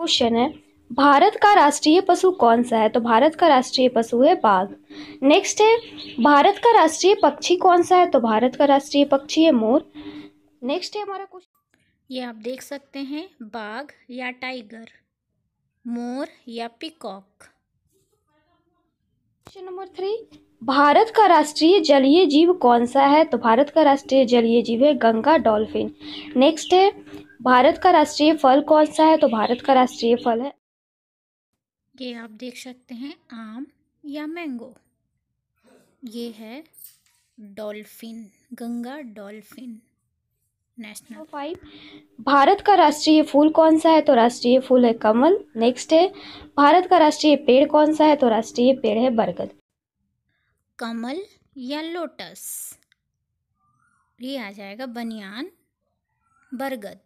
question है भारत का राष्ट्रीय पशु कौन सा है तो भारत का राष्ट्रीय पशु है बाघ नेक्स्ट है भारत का राष्ट्रीय पक्षी कौन सा है तो भारत का राष्ट्रीय पक्षी है मोर नेक्स्ट है हमारा क्वेश्चन ये आप देख सकते हैं बाघ या टाइगर मोर या peacock question number three Bharat का राष्ट्रीय जलीय जीव कौन सा है तो भारत का राष्ट्रीय जलीय जीव है गंगा डॉल्फिन नेक्स्ट है भारत का राष्ट्रीय फल कौन सा है तो भारत का राष्ट्रीय फल है ये आप देख सकते हैं आम या मैंगो ये है dolphin Ganga dolphin national five Bharat का राष्ट्रीय फूल कौन सा है तो राष्ट्रीय फूल है कमल नेक्स्ट है भारत का राष्ट्रीय पेड़ कौन सा है तो राष्ट्रीय पेड़ है बरगद कमल या लोटस ये आ जाएगा बनियान बरगद